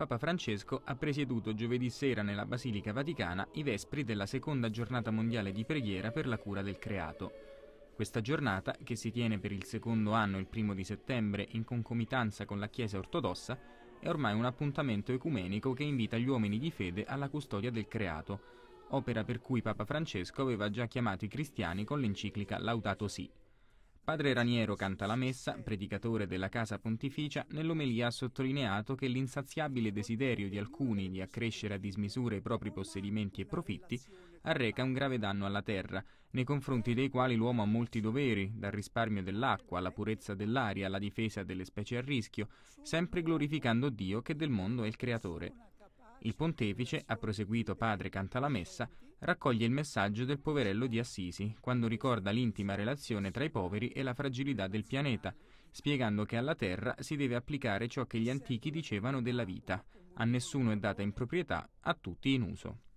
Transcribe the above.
Papa Francesco ha presieduto giovedì sera nella Basilica Vaticana i vespri della seconda giornata mondiale di preghiera per la cura del creato. Questa giornata, che si tiene per il secondo anno il primo di settembre in concomitanza con la Chiesa ortodossa, è ormai un appuntamento ecumenico che invita gli uomini di fede alla custodia del creato, opera per cui Papa Francesco aveva già chiamato i cristiani con l'enciclica Laudato Si'. Padre Raniero canta la messa, predicatore della casa pontificia, nell'omelia ha sottolineato che l'insaziabile desiderio di alcuni di accrescere a dismisura i propri possedimenti e profitti arreca un grave danno alla terra, nei confronti dei quali l'uomo ha molti doveri, dal risparmio dell'acqua alla purezza dell'aria alla difesa delle specie a rischio, sempre glorificando Dio che del mondo è il creatore. Il pontefice, ha proseguito padre canta la messa, raccoglie il messaggio del poverello di Assisi quando ricorda l'intima relazione tra i poveri e la fragilità del pianeta, spiegando che alla terra si deve applicare ciò che gli antichi dicevano della vita, a nessuno è data in proprietà, a tutti in uso.